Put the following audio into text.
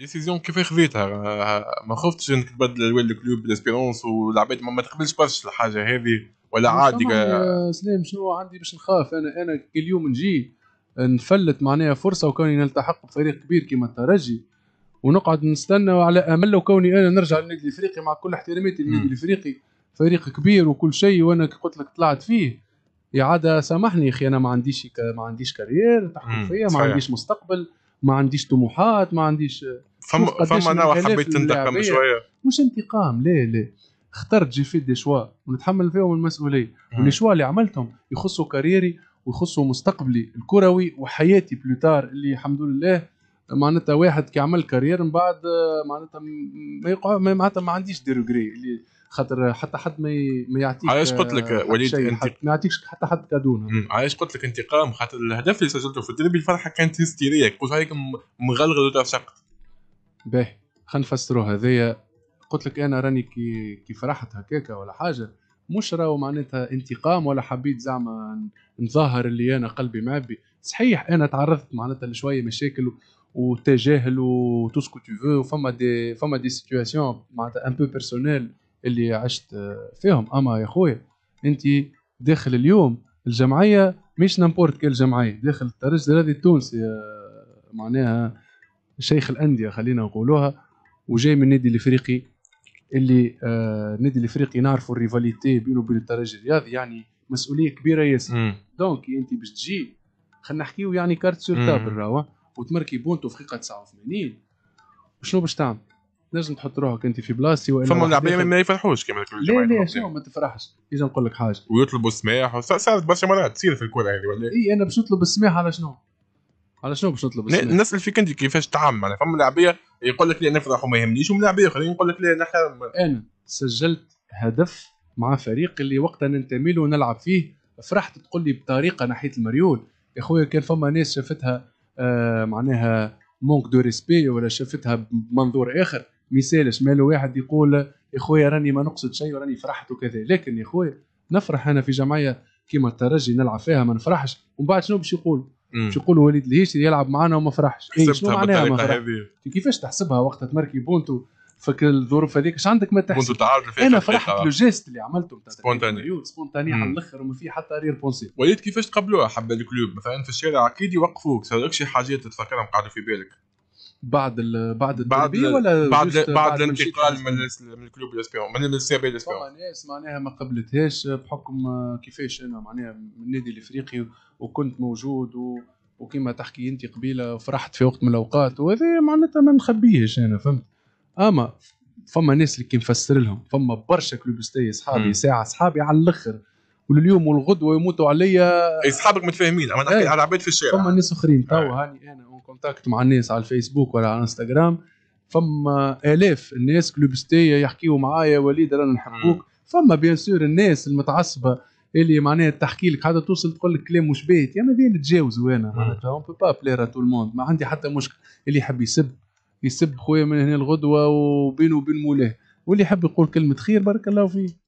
ديسيزيون كيف خذيتها ما خفتش انك تبدل الوالد الكلوب لاسبيرونس والعباد ما تقبلش برشا الحاجه هذه ولا عادي سليم شنو عندي باش نخاف انا انا اليوم نجي نفلت معناها فرصه وكوني نلتحق بفريق كبير كيما الترجي ونقعد نستنى على امل وكوني انا نرجع للنادي الافريقي مع كل احتراماتي للنادي الافريقي فريق كبير وكل شيء وانا قلت لك طلعت فيه يا عادة سامحني يا اخي انا ما عنديش ما عنديش كارير تحكم فيا ما عنديش مستقبل ما عنديش طموحات ما عنديش فما فما نوع حبيت تنتقم شويه مش انتقام لا لا اخترت جي في دي شوا ونتحمل فيهم المسؤوليه والشوا اللي عملتهم يخصوا كاريري ويخصوا مستقبلي الكروي وحياتي بلوتار اللي الحمد لله معناتها واحد كي عمل كارير من بعد معناتها ما يقع معناتها ما عنديش ديروغري اللي خاطر حتى حد ما ما يعطيك علاش قلت لك آه، وليد انت ما يعطيكش حتى حد كادون علاش قلت لك انتقام خاطر الهدف اللي سجلته في الدربي الفرحه كانت هستيريه قلت هيك مغلغل وتعشقت باهي خلينا نفسروا هذايا قلت لك انا راني كي كي فرحت هكاكا ولا حاجه مش راهو معناتها انتقام ولا حبيت زعما نظاهر اللي انا قلبي معبي صحيح انا تعرضت معناتها لشويه مشاكل وتجاهل وتو سكو تو فو فما دي فما دي سيتياسيون معناتها ان بو بيرسونيل اللي عشت آه، فيهم اما يا خويا انت داخل اليوم الجمعيه مش نامبورت كل جمعيه داخل الترجل هذه التونسي آه، معناها شيخ الانديه خلينا نقولوها وجاي من النادي الافريقي اللي النادي آه، الافريقي نعرفوا الريفاليتي بينه وبين الترجي الرياضي يعني مسؤوليه كبيره ياسر دونك انت باش تجي خلينا نحكيو يعني كارت سور تابل راهو وتمركي بونتو في دقيقه 89 شنو باش تعمل؟ تنجم تحط روحك انت في بلاصتي والا فما لاعبين ما يفرحوش كما لا لا شنو ما تفرحش اذا نقول لك حاجه ويطلبوا السماح صارت برشا مرات تصير في الكره هذه يعني، ولا اي انا باش نطلب السماح على شنو؟ على شنو باش نطلب الناس انت كيفاش تعامل معناها يعني فما لاعبيه يقول لك لي نفرح وما يهمنيش ولاعبيه اخرين يقول لك لي نحرم انا سجلت هدف مع فريق اللي وقتها ننتمي له ونلعب فيه فرحت تقول لي بطريقه ناحيه المريول يا خويا كان فما ناس شافتها آه معناها مونك دو ريسبي ولا شافتها بمنظور اخر مثال شمال واحد يقول يا خويا راني ما نقصد شيء وراني فرحت وكذا لكن يا خويا نفرح انا في جمعيه كيما الترجي نلعب فيها ما نفرحش ومن بعد شنو باش يقول باش يقول وليد الهيش يلعب معنا وما فرحش اي شنو معناها ما فرحش كيفاش تحسبها وقت تمركي بونتو فك الظروف هذيك اش عندك ما تحسب انا فرحت لو جيست اللي عملته سبونتاني سبونتاني على الاخر وما في حتى رير بونسي وليد كيفاش تقبلوها حبه الكلوب مثلا في الشارع اكيد يوقفوك صاركش حاجات تتفكرهم قاعده في بالك بعد الـ بعد بعد ولا بعد بعد, الانتقال من من الكلوب الاسبيون من السي إيه بي لاسبيون ناس معناها ما قبلتهاش بحكم كيفاش انا معناها من النادي الافريقي وكنت موجود و وكما تحكي انت قبيله فرحت في وقت من الاوقات وهذا معناتها ما نخبيهش انا فهمت اما فما ناس اللي كي نفسر لهم فما برشا كلوبستي اصحابي ساعه اصحابي على الاخر ولليوم والغدوه يموتوا عليا اصحابك متفاهمين انا نحكي إيه. على العباد في الشارع فما ناس اخرين تو آه. هاني انا كونتاكت مع الناس على الفيسبوك ولا على الانستغرام فما الاف الناس كلوبستيه يحكيوا معايا وليد رانا نحبوك فما بيان سور الناس المتعصبه اللي معناها تحكي لك حتى توصل تقول لك كلام مش بيت يا بين نتجاوزوا انا معناتها اون بو با بلير تو الموند ما عندي حتى مشكل اللي يحب يسب يسب خويا من هنا الغدوه وبينه وبين مولاه واللي يحب يقول كلمه خير بارك الله فيه